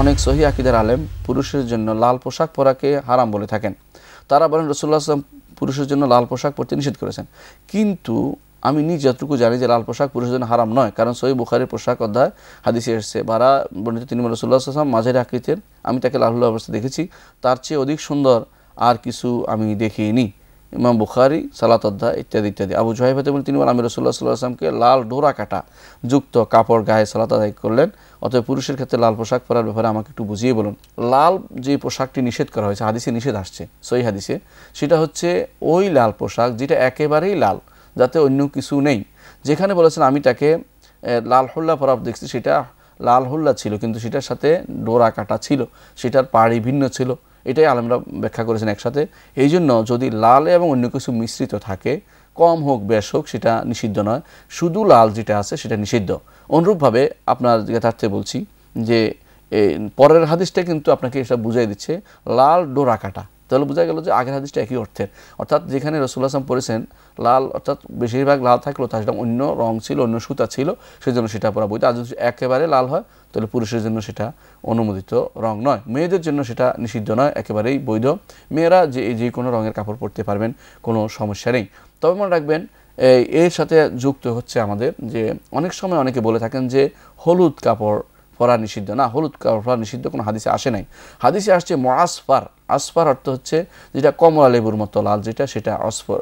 অনেক সহি আকিদার আলেম পুরুষের জন্য লাল পোশাক পরাকে হারাম বলে থাকেন তারা বলেন রসুল্লাহ আসলাম পুরুষের জন্য লাল পোশাক পরতে নিষেধ করেছেন কিন্তু আমি নিজ যতটুকু জানি যে লাল পোশাক পুরুষের জন্য হারাম নয় কারণ সহি বুখারের পোশাক অধ্যায় হাদিসে এসছে বারা বর্ণিত তিনি রসুল্লাহ আসলাম মাঝের আকৃতির আমি তাকে লাল অবস্থা দেখেছি তার চেয়ে অধিক সুন্দর আর কিছু আমি দেখিনি ইমাম বুখারি সালাত ইত্যাদি ইত্যাদি আবু জহাইব হাতে তিনি বলেন আমি রসুল্লাহ সাল্লাহ আসলামকে লাল ডোরা কাটা যুক্ত কাপড় গায়ে সালাত আদায় করলেন অথবা পুরুষের ক্ষেত্রে লাল পোশাক পরার ব্যাপারে আমাকে একটু বুঝিয়ে বলুন লাল যে পোশাকটি নিষেধ করা হয়েছে হাদিসে নিষেধ আসছে সই হাদিসে সেটা হচ্ছে ওই লাল পোশাক যেটা একেবারেই লাল যাতে অন্য কিছু নেই যেখানে বলেছেন আমি তাকে লাল হোল্লা পরাব দেখছি সেটা লাল হোল্লা ছিল কিন্তু সেটার সাথে ডোরা কাটা ছিল সেটার পাড়ি ভিন্ন ছিল এটাই আলমরা ব্যাখ্যা করেছেন একসাথে এই জন্য যদি লাল এবং অন্য কিছু মিশ্রিত থাকে কম হোক বেশ হোক সেটা নিষিদ্ধ নয় শুধু লাল যেটা আছে সেটা নিষিদ্ধ অনুরূপভাবে আপনার যথার্থে বলছি যে পরের হাদিসটা কিন্তু আপনাকে এটা বুঝাই দিচ্ছে লাল ডোরা কাটা তাহলে বোঝা গেল যে আগের হাদিসটা একই অর্থের অর্থাৎ যেখানে রসুল আসলাম পড়েছেন লাল অর্থাৎ বেশিরভাগ লাল থাকলেও তার সেটা অন্য রং ছিল অন্য সুতা ছিল সেজন্য সেটা পরা বৈধ আর যদি একেবারে লাল হয় তাহলে পুরুষের জন্য সেটা অনুমোদিত রং নয় মেয়েদের জন্য সেটা নিষিদ্ধ নয় একেবারেই বৈধ মেয়েরা যে যে কোনো রঙের কাপড় পরতে পারবেন কোনো সমস্যা নেই তবে মনে রাখবেন এই এর সাথে যুক্ত হচ্ছে আমাদের যে অনেক সময় অনেকে বলে থাকেন যে হলুদ কাপড় পরা নিষিদ্ধ না হলুদ কাপড় পরা নিষিদ্ধ কোনো হাদিসে আসে নাই হাদিসে আসছে মরাসফার আসফার অর্থ হচ্ছে যেটা কমলা লেবুর মতো লাল যেটা সেটা আসফার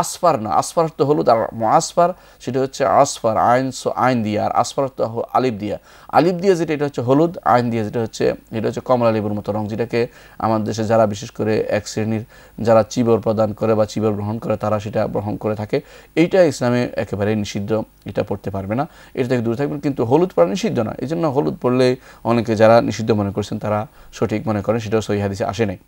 আসফার না আসফার অর্থ হলুদ আর আসফার সেটা হচ্ছে আসফার আইন আইন দিয়া আর আসফার অর্থ আলিপ দিয়া আলিপ দিয়া যেটা এটা হচ্ছে হলুদ আইন দিয়া যেটা হচ্ছে এটা হচ্ছে কমলা লেবুর মতো রং যেটাকে আমাদের দেশে যারা বিশেষ করে এক শ্রেণীর যারা চিবর প্রদান করে বা চিবর গ্রহণ করে তারা সেটা গ্রহণ করে থাকে এইটা ইসলামে একেবারে নিষিদ্ধ এটা পড়তে পারবে না এটা থেকে দূরে থাকবেন কিন্তু হলুদ পড়া নিষিদ্ধ না এই জন্য হলুদ পড়লে অনেকে যারা নিষিদ্ধ মনে করছেন তারা সঠিক মনে করেন সেটাও সহিহাদি হাদিসে আসে নাই